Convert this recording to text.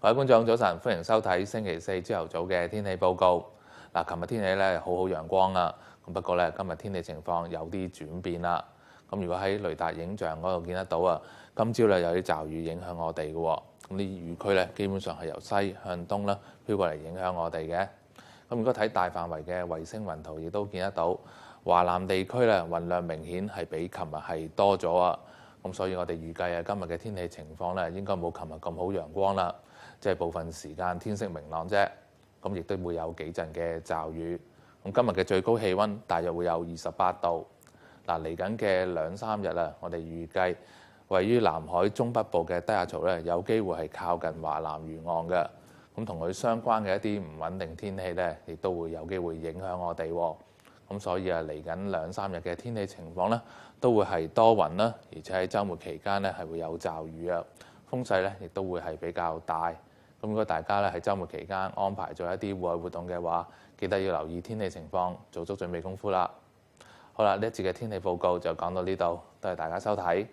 各位觀眾，早晨，歡迎收睇星期四朝頭早嘅天氣報告。嗱，琴日天氣咧好好陽光啊，不過咧今日天氣情況有啲轉變啦。咁如果喺雷達影像嗰度見得到啊，今朝咧有啲驟雨影響我哋嘅，咁啲雨區咧基本上係由西向東啦飄過嚟影響我哋嘅。咁如果睇大範圍嘅衛星雲圖，亦都見得到，華南地區咧雲量明顯係比琴日係多咗啊。咁所以我哋預計啊，今日嘅天氣情況咧，應該冇琴日咁好陽光啦，即係部分時間天色明朗啫。咁亦都會有幾陣嘅驟雨。咁今日嘅最高氣温大約會有二十八度。嗱，嚟緊嘅兩三日啊，我哋預計位於南海中北部嘅低壓槽咧，有機會係靠近華南沿岸嘅。咁同佢相關嘅一啲唔穩定天氣咧，亦都會有機會影響我哋。咁所以啊，嚟緊兩三日嘅天氣情況咧，都會係多雲啦，而且喺週末期間咧，係會有驟雨啊，風勢咧亦都會係比較大。咁如果大家咧喺週末期間安排咗一啲戶外活動嘅話，記得要留意天氣情況，做足準備功夫啦。好啦，呢一節嘅天氣報告就講到呢度，多謝大家收睇。